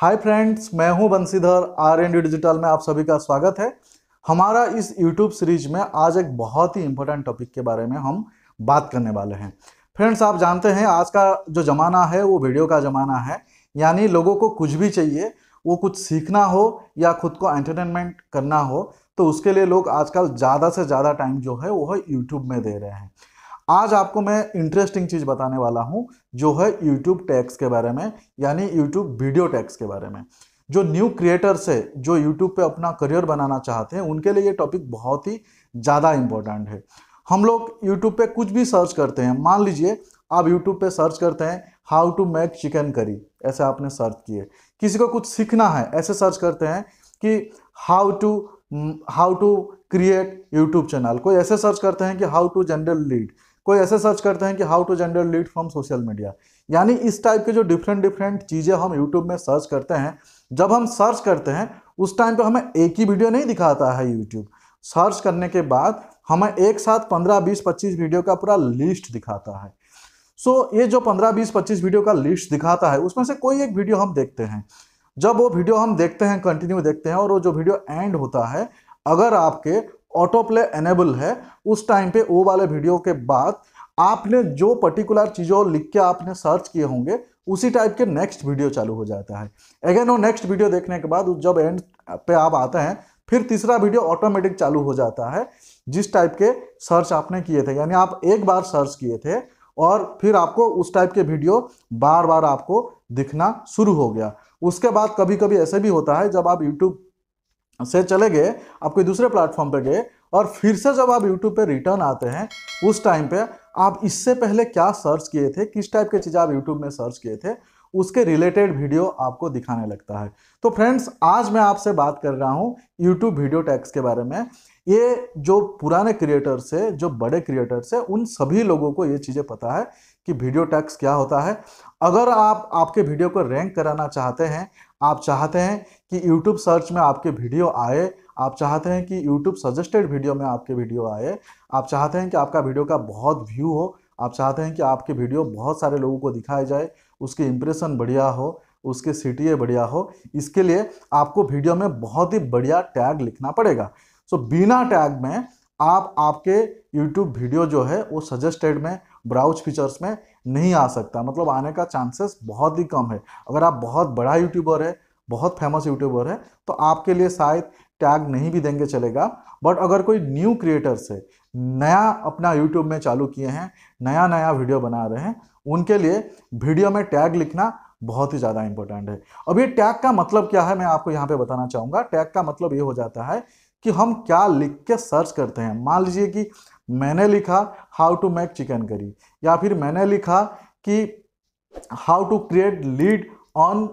हाय friends मैं हूं Bansidhar R N D digital में आप सभी का स्वागत है हमारा इस यूट्यूब सीरीज में आज एक बहुत ही इम्पोर्टेंट टॉपिक के बारे में हम बात करने वाले हैं फ्रेंड्स आप जानते हैं आज का जो ज़माना है वो वीडियो का ज़माना है यानी लोगों को कुछ भी चाहिए वो कुछ सीखना हो या खुद को एंटरटेनमेंट करना हो तो उसके लिए लोग आजकल ज़्यादा से ज़्यादा टाइम जो है वो है यूट्यूब में दे रहे हैं आज आपको मैं इंटरेस्टिंग चीज़ बताने वाला हूं जो है यूट्यूब टैक्स के बारे में यानी यूट्यूब वीडियो टैक्स के बारे में जो न्यू क्रिएटर्स है जो यूट्यूब पे अपना करियर बनाना चाहते हैं उनके लिए ये टॉपिक बहुत ही ज़्यादा इंपॉर्टेंट है हम लोग यूट्यूब पे कुछ भी सर्च करते हैं मान लीजिए आप यूट्यूब पे सर्च करते हैं how to make chicken curry ऐसे आपने सर्च किए किसी को कुछ सीखना है ऐसे सर्च करते हैं कि how to how to create YouTube channel कोई ऐसे सर्च करते हैं कि हाउ टू जनरल लीड कोई ऐसे सर्च करते हैं कि how to generate lead from social media यानी इस टाइप के जो डिफरेंट डिफरेंट चीज़ें हम यूट्यूब में सर्च करते हैं जब हम सर्च करते हैं उस टाइम पर हमें एक ही वीडियो नहीं दिखाता है यूट्यूब सर्च करने के बाद हमें एक साथ 15, 20, 25 वीडियो का पूरा लिस्ट दिखाता है सो so, ये जो 15, 20, 25 वीडियो का लिस्ट दिखाता है उसमें से कोई एक वीडियो हम देखते हैं जब वो वीडियो हम देखते हैं कंटिन्यू देखते हैं और वो जो वीडियो एंड होता है अगर आपके ऑटो प्ले एनेबल है उस टाइम पे वो वाले वीडियो के बाद आपने जो पर्टिकुलर चीज़ों लिख के आपने सर्च किए होंगे उसी टाइप के नेक्स्ट वीडियो चालू हो जाता है अगेन वो नेक्स्ट वीडियो देखने के बाद जब एंड पे आप आते हैं फिर तीसरा वीडियो ऑटोमेटिक चालू हो जाता है जिस टाइप के सर्च आपने किए थे यानी आप एक बार सर्च किए थे और फिर आपको उस टाइप के वीडियो बार बार आपको दिखना शुरू हो गया उसके बाद कभी कभी ऐसे भी होता है जब आप यूट्यूब से चले गए आप कोई दूसरे प्लेटफॉर्म पे गए और फिर से जब आप यूट्यूब पे रिटर्न आते हैं उस टाइम पे आप इससे पहले क्या सर्च किए थे किस टाइप के चीज़ें आप यूट्यूब में सर्च किए थे उसके रिलेटेड वीडियो आपको दिखाने लगता है तो फ्रेंड्स आज मैं आपसे बात कर रहा हूँ यूट्यूब वीडियो टैक्स के बारे में ये जो पुराने क्रिएटर्स है जो बड़े क्रिएटर्स है उन सभी लोगों को ये चीज़ें पता है कि वीडियो टैक्स क्या होता है अगर आप आपके वीडियो को रैंक कराना चाहते हैं आप चाहते हैं कि YouTube सर्च में आपके वीडियो आए आप चाहते हैं कि YouTube सजेस्टेड वीडियो में आपके वीडियो आए आप चाहते हैं कि आपका वीडियो का बहुत व्यू हो आप चाहते हैं कि आपके वीडियो बहुत सारे लोगों को दिखाया जाए उसके इम्प्रेशन बढ़िया हो उसके सी बढ़िया हो इसके लिए आपको वीडियो में बहुत ही बढ़िया टैग लिखना पड़ेगा सो बिना टैग में आप आपके यूट्यूब वीडियो जो है वो सजेस्टेड में ब्राउज फीचर्स में नहीं आ सकता मतलब आने का चांसेस बहुत ही कम है अगर आप बहुत बड़ा यूट्यूबर है बहुत फेमस यूट्यूबर है तो आपके लिए शायद टैग नहीं भी देंगे चलेगा बट अगर कोई न्यू क्रिएटर्स है नया अपना यूट्यूब में चालू किए हैं नया नया वीडियो बना रहे हैं उनके लिए वीडियो में टैग लिखना बहुत ही ज़्यादा इंपॉर्टेंट है अब ये टैग का मतलब क्या है मैं आपको यहाँ पे बताना चाहूँगा टैग का मतलब ये हो जाता है कि हम क्या लिख के सर्च करते हैं मान लीजिए कि मैंने लिखा how to make chicken curry या फिर मैंने लिखा कि how to create lead on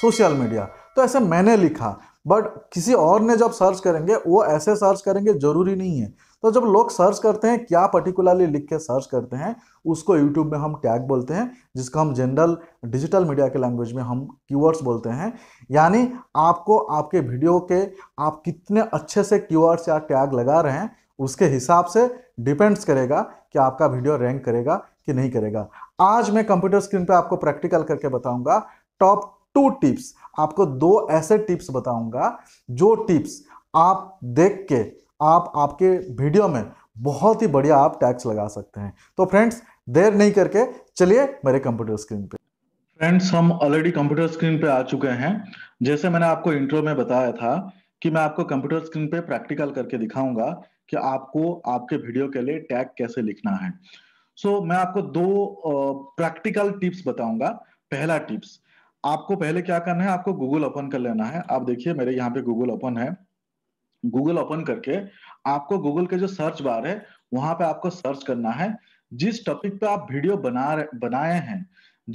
social media तो ऐसे मैंने लिखा बट किसी और ने जब सर्च करेंगे वो ऐसे सर्च करेंगे जरूरी नहीं है तो जब लोग सर्च करते हैं क्या पर्टिकुलरली लिख के सर्च करते हैं उसको यूट्यूब में हम टैग बोलते हैं जिसको हम जनरल डिजिटल मीडिया के लैंग्वेज में हम कीवर्ड्स बोलते हैं यानी आपको आपके वीडियो के आप कितने अच्छे से कीवर्ड्स या टैग लगा रहे हैं उसके हिसाब से डिपेंड्स करेगा कि आपका वीडियो रैंक करेगा कि नहीं करेगा आज मैं कंप्यूटर स्क्रीन पे आपको प्रैक्टिकल करके बताऊंगा टॉप टू टिप्स आपको दो ऐसे टिप्स बताऊंगा जो टिप्स आप देख के आप आपके वीडियो में बहुत ही बढ़िया आप टैक्स लगा सकते हैं तो फ्रेंड्स देर नहीं करके चलिए मेरे कंप्यूटर स्क्रीन पे फ्रेंड्स हम ऑलरेडी कंप्यूटर स्क्रीन पे आ चुके हैं जैसे मैंने आपको इंट्रो में बताया था कि मैं आपको कंप्यूटर स्क्रीन पे प्रैक्टिकल करके दिखाऊंगा कि आपको आपके वीडियो के लिए टैग कैसे लिखना है सो so, मैं आपको दो प्रैक्टिकल टिप्स बताऊंगा पहला टिप्स आपको पहले क्या करना है आपको गूगल ओपन कर लेना है आप देखिए मेरे यहाँ पे गूगल ओपन है गूगल ओपन करके आपको गूगल के जो सर्च बार है वहां पे आपको सर्च करना है जिस टॉपिक पे आप वीडियो बना बनाए हैं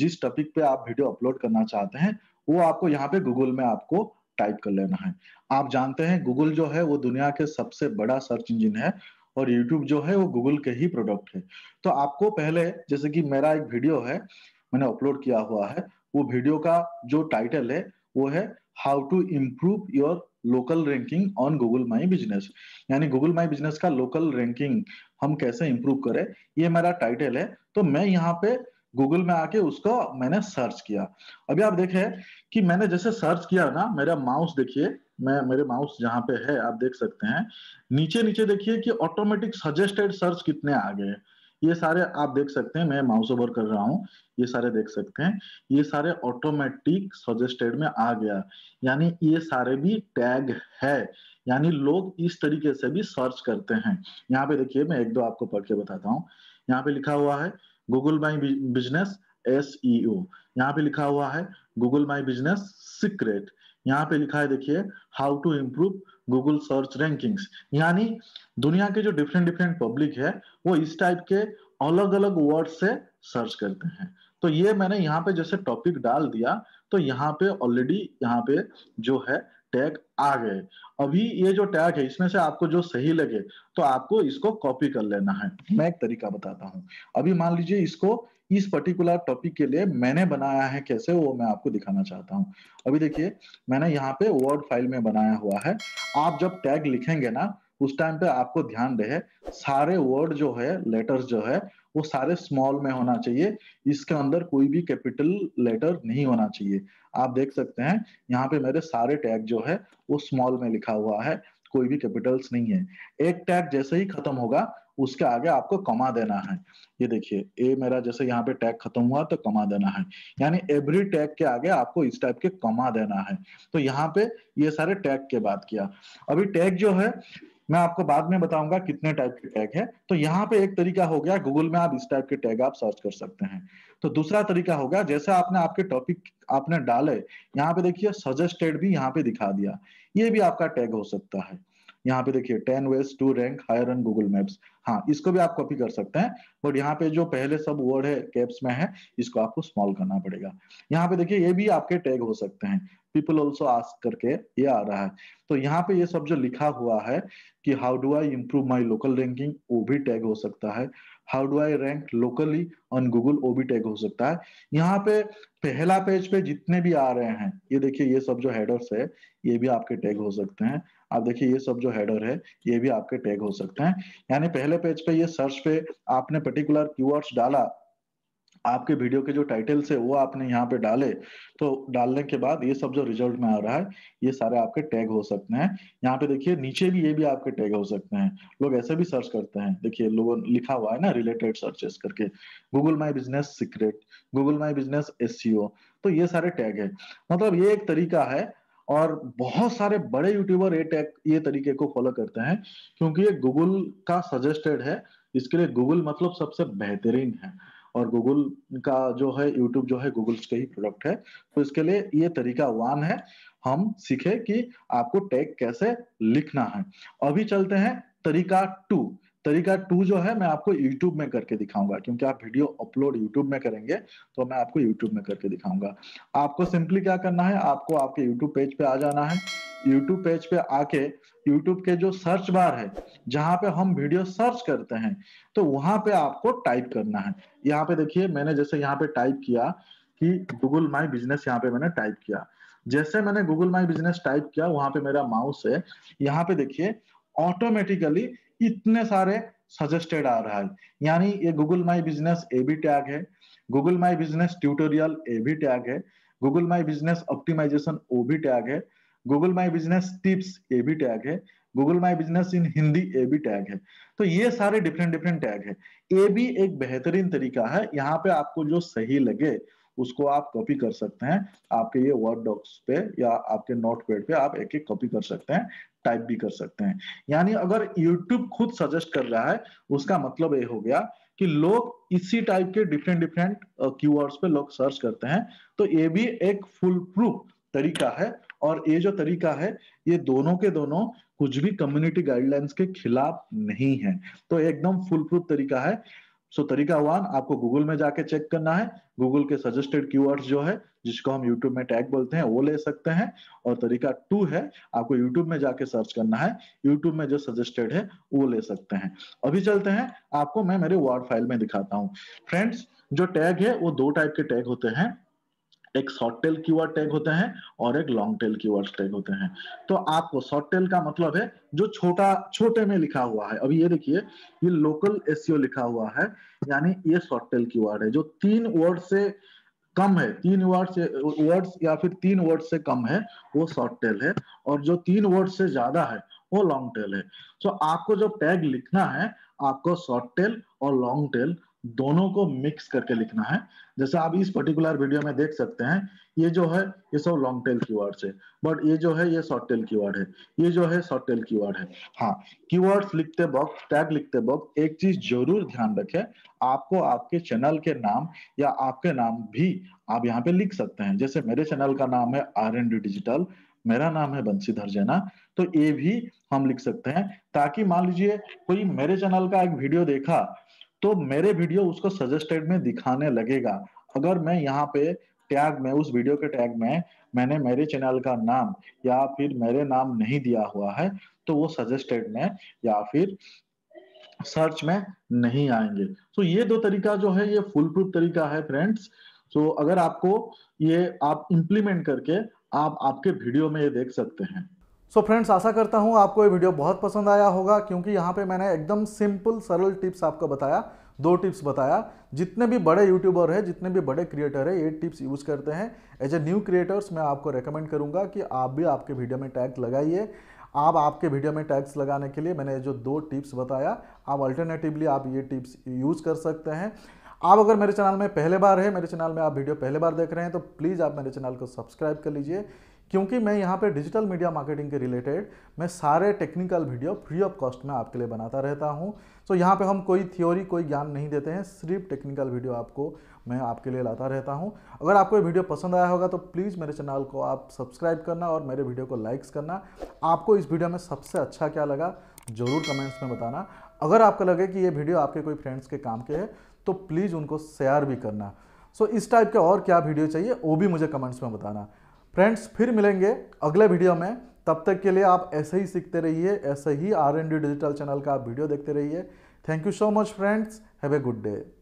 जिस टॉपिक पे आप वीडियो अपलोड करना चाहते हैं वो आपको यहाँ पे गूगल में आपको टाइप कर लेना है आप जानते हैं गूगल जो है वो दुनिया के सबसे बड़ा सर्च इंजिन है और यूट्यूब जो है वो गूगल के ही प्रोडक्ट है तो आपको पहले जैसे कि मेरा एक वीडियो है मैंने अपलोड किया हुआ है वो वीडियो का जो टाइटल है वो है how to improve your local ranking on Google my business यानी गूगल माई बिजनेस का लोकल रैंकिंग हम कैसे इम्प्रूव करें ये मेरा टाइटल है तो मैं यहाँ पे गूगल में आके उसको मैंने सर्च किया अभी आप देखें कि मैंने जैसे सर्च किया ना मेरा माउस देखिए मैं मेरे माउस जहाँ पे है आप देख सकते हैं नीचे नीचे देखिए कि ऑटोमेटिक सजेस्टेड सर्च कितने आ गए ये सारे आप देख सकते हैं मैं माउस ओवर कर रहा हूँ ये सारे देख सकते हैं ये सारे ऑटोमेटिक सजेस्टेड में आ गया यानी ये सारे भी टैग है यानी लोग इस तरीके से भी सर्च करते हैं यहाँ पे देखिए मैं एक दो आपको पढ़ के बताता हूँ यहाँ पे लिखा हुआ है Google my business S E O यहाँ पे लिखा हुआ है गूगल माई बिजनेस सीक्रेट यहाँ पे लिखा है देखिए how to improve Google search rankings यानी दुनिया के जो डिफरेंट डिफरेंट पब्लिक है वो इस टाइप के अलग अलग वर्ड से सर्च करते हैं तो ये मैंने यहाँ पे जैसे टॉपिक डाल दिया तो यहाँ पे ऑलरेडी यहाँ पे जो है टैग आ गए अभी ये जो टैग है इसमें से आपको जो सही लगे तो आपको इसको कॉपी कर लेना है मैं एक तरीका बताता हूँ अभी मान लीजिए इसको इस पर्टिकुलर टॉपिक के लिए मैंने बनाया है कैसे वो मैं आपको दिखाना चाहता हूँ अभी देखिए मैंने यहाँ पे वर्ड फाइल में बनाया हुआ है आप जब टैग लिखेंगे ना उस टाइम पे आपको ध्यान रहे सारे वर्ड जो है लेटर्स जो है वो सारे स्मॉल में होना चाहिए इसके अंदर कोई भी कैपिटल लेटर नहीं होना चाहिए आप देख सकते हैं यहाँ पे मेरे सारे टैग जो है वो स्मॉल में लिखा हुआ है कोई भी कैपिटल्स नहीं है एक टैग जैसे ही खत्म होगा उसके आगे आपको कमा देना है ये देखिए ए मेरा जैसे यहाँ पे टैग खत्म हुआ तो कमा देना है यानी एवरी टैग के आगे आपको इस टाइप के कमा देना है तो यहाँ पे ये सारे टैग के बात किया अभी टैग जो है मैं आपको बाद में बताऊंगा कितने टाइप के टैग है तो यहाँ पे एक तरीका हो गया गूगल में आप इस टाइप के टैग आप सर्च कर सकते हैं तो दूसरा तरीका हो गया जैसे आपने आपके टॉपिक आपने डाले यहाँ पे देखिए सजेस्टेड भी यहाँ पे दिखा दिया ये भी आपका टैग हो सकता है यहाँ पे देखिए ten ways to rank higher on Google maps हाँ इसको भी आप कॉपी कर सकते हैं बट यहाँ पे जो पहले सब वर्ड है कैप्स में है इसको आपको स्मॉल करना पड़ेगा यहाँ पे देखिए ये भी आपके टैग हो सकते हैं पीपल ऑल्सो आस्क करके ये आ रहा है तो यहाँ पे ये सब जो लिखा हुआ है कि how do I improve my local ranking वो भी टैग हो सकता है how do I rank locally on Google वो भी टैग हो सकता है यहाँ पे पहला पेज पे जितने भी आ रहे हैं ये देखिए ये सब जो हेडर्स है ये भी आपके टैग हो सकते हैं आप देखिए ये सब जो हेडर है ये भी आपके टैग हो सकते हैं यानी पहले पेज पे ये सर्च पे आपने पर्टिकुलर क्यूवर्ड्स डाला आपके वीडियो के जो टाइटल्स है वो आपने यहाँ पे डाले तो डालने के बाद ये सब जो रिजल्ट में आ रहा है ये सारे आपके टैग हो सकते हैं यहाँ पे देखिए नीचे भी ये भी आपके टैग हो सकते हैं लोग ऐसे भी सर्च करते हैं देखिए लोगों ने लिखा हुआ है ना रिलेटेड सर्चेस करके Google my business secret Google my business S तो ये सारे टैग है मतलब ये एक तरीका है और बहुत सारे बड़े यूट्यूबर ये टैग ये तरीके को फॉलो करते हैं क्योंकि ये गूगल का सजेस्टेड है इसके लिए गूगल मतलब सबसे बेहतरीन है और गूगल का जो है यूट्यूब जो है गूगल का ही प्रोडक्ट है तो इसके लिए ये तरीका वन है हम सीखे कि आपको टैग कैसे लिखना है अभी चलते हैं तरीका टू तरीका टू जो है मैं आपको यूट्यूब में करके दिखाऊंगा क्योंकि आप वीडियो अपलोड यूट्यूब में करेंगे तो मैं आपको यूट्यूब में करके दिखाऊंगा आपको सिंपली क्या करना है आपको आपके यूट्यूब पेज पे आ जाना है यूट्यूब पेज पे आके यूट्यूब के जो सर्च बार है जहाँ पे हम वीडियो सर्च करते हैं तो वहां पे आपको टाइप करना है यहाँ पे देखिए मैंने जैसे यहाँ पे टाइप किया कि गूगल माई बिजनेस यहाँ पे मैंने टाइप किया जैसे मैंने गूगल माई बिजनेस टाइप किया वहां पे मेरा माउस है यहाँ पे देखिए ऑटोमेटिकली इतने सारे सजेस्टेड आ रहा है यानी ये गूगल माई बिजनेस ए भी टैग है गूगल माई बिजनेस ट्यूटोरियल ए भी टैग है गूगल माई बिजनेस ऑप्टिमाइजेशन ओ भी टैग है गूगल माई बिजनेस टिप्स ये भी टैग है Google my business in Hindi ए भी टैग है तो ये सारे डिफरेंट डिफरेंट टैग है ए भी एक बेहतरीन तरीका है यहाँ पे आपको जो सही लगे उसको आप कॉपी कर सकते हैं आपके ये वर्ड डॉक्स पे या आपके नोट पैड पे आप एक एक कॉपी कर सकते हैं टाइप भी कर सकते हैं यानी अगर यूट्यूब खुद सजेस्ट कर रहा है उसका मतलब ये हो गया कि लोग इसी टाइप के डिफरेंट डिफरेंट कीवर्ड्स पे लोग सर्च करते हैं तो ये भी एक फुल प्रूफ तरीका है और ये जो तरीका है ये दोनों के दोनों कुछ भी कम्युनिटी गाइडलाइंस के खिलाफ नहीं है तो एकदम फुल प्रूफ तरीका है सो तरीका वन आपको गूगल में जाके चेक करना है गूगल के सजेस्टेड कीवर्ड्स जो है जिसको हम यूट्यूब में टैग बोलते हैं वो ले सकते हैं और तरीका टू है आपको यूट्यूब में जाके सर्च करना है यूट्यूब में जो सजेस्टेड है वो ले सकते हैं अभी चलते हैं आपको मैं मेरे वर्ड फाइल में दिखाता हूँ फ्रेंड्स जो टैग है वो दो टाइप के टैग होते हैं एक शॉर्ट टेल कीवर्ड टैग होते हैं और एक लॉन्ग टेल कीवर्ड टैग होते हैं तो आपको शॉर्ट टेल का मतलब है जो छोटा छोटे में लिखा हुआ है अभी ये देखिए ये लोकल एस e लिखा हुआ है यानी ये शॉर्ट टेल कीवर्ड है जो तीन वर्ड से कम है तीन वर्ड से वर्ड्स या फिर तीन वर्ड से कम है वो शॉर्ट टेल है और जो तीन वर्ड से ज्यादा है वो लॉन्ग टेल है तो आपको जब टैग लिखना है आपको शॉर्ट टेल और लॉन्ग टेल दोनों को मिक्स करके लिखना है जैसे आप इस पर्टिकुलर वीडियो में देख सकते हैं ये जो है ये सब लॉन्ग टेल कीवर्ड्स है बट ये जो है ये शॉर्ट टेल कीवर्ड है ये जो है शॉर्ट टेल कीवर्ड है हाँ कीवर्ड्स लिखते वक्त टैग लिखते वक्त एक चीज जरूर ध्यान रखें आपको आपके चैनल के नाम या आपके नाम भी आप यहाँ पे लिख सकते हैं जैसे मेरे चैनल का नाम है आर एन डी डिजिटल मेरा नाम है बंशीधर जैना तो ये भी हम लिख सकते हैं ताकि मान लीजिए कोई मेरे चैनल का एक वीडियो देखा तो मेरे वीडियो उसको सजेस्टेड में दिखाने लगेगा अगर मैं यहाँ पे टैग में उस वीडियो के टैग में मैंने मेरे चैनल का नाम या फिर मेरे नाम नहीं दिया हुआ है तो वो सजेस्टेड में या फिर सर्च में नहीं आएंगे तो so, ये दो तरीका जो है ये फुल प्रूफ तरीका है फ्रेंड्स तो so, अगर आपको ये आप इम्प्लीमेंट करके आप आपके वीडियो में ये देख सकते हैं सो so फ्रेंड्स आशा करता हूँ आपको ये वीडियो बहुत पसंद आया होगा क्योंकि यहाँ पे मैंने एकदम सिंपल सरल टिप्स आपको बताया दो टिप्स बताया जितने भी बड़े यूट्यूबर हैं जितने भी बड़े क्रिएटर हैं ये टिप्स यूज़ करते हैं एज ए न्यू क्रिएटर्स मैं आपको रेकमेंड करूँगा कि आप भी आपके वीडियो में टैग लगाइए आप आपके वीडियो में टैग्स लगाने के लिए मैंने जो दो टिप्स बताया आप अल्टरनेटिवली आप ये टिप्स यूज़ कर सकते हैं आप अगर मेरे चैनल में पहले बार है मेरे चैनल में आप वीडियो पहले बार देख रहे हैं तो प्लीज़ आप मेरे चैनल को सब्सक्राइब कर लीजिए क्योंकि मैं यहाँ पे डिजिटल मीडिया मार्केटिंग के रिलेटेड मैं सारे technical video free of cost में आपके लिए बनाता रहता हूँ सो so, यहाँ पे हम कोई थ्योरी कोई ज्ञान नहीं देते हैं सिर्फ टेक्निकल वीडियो आपको मैं आपके लिए लाता रहता हूँ अगर आपको ये वीडियो पसंद आया होगा तो प्लीज़ मेरे चैनल को आप सब्सक्राइब करना और मेरे वीडियो को लाइक्स करना आपको इस वीडियो में सबसे अच्छा क्या लगा ज़रूर कमेंट्स में बताना अगर आपको लगे कि ये वीडियो आपके कोई फ्रेंड्स के काम के हैं तो प्लीज़ उनको शेयर भी करना सो so, इस टाइप के और क्या वीडियो चाहिए वो भी मुझे कमेंट्स में बताना फ्रेंड्स फिर मिलेंगे अगले वीडियो में तब तक के लिए आप ऐसे ही सीखते रहिए ऐसे ही R N D digital channel का आप वीडियो देखते रहिए thank you so much friends have a good day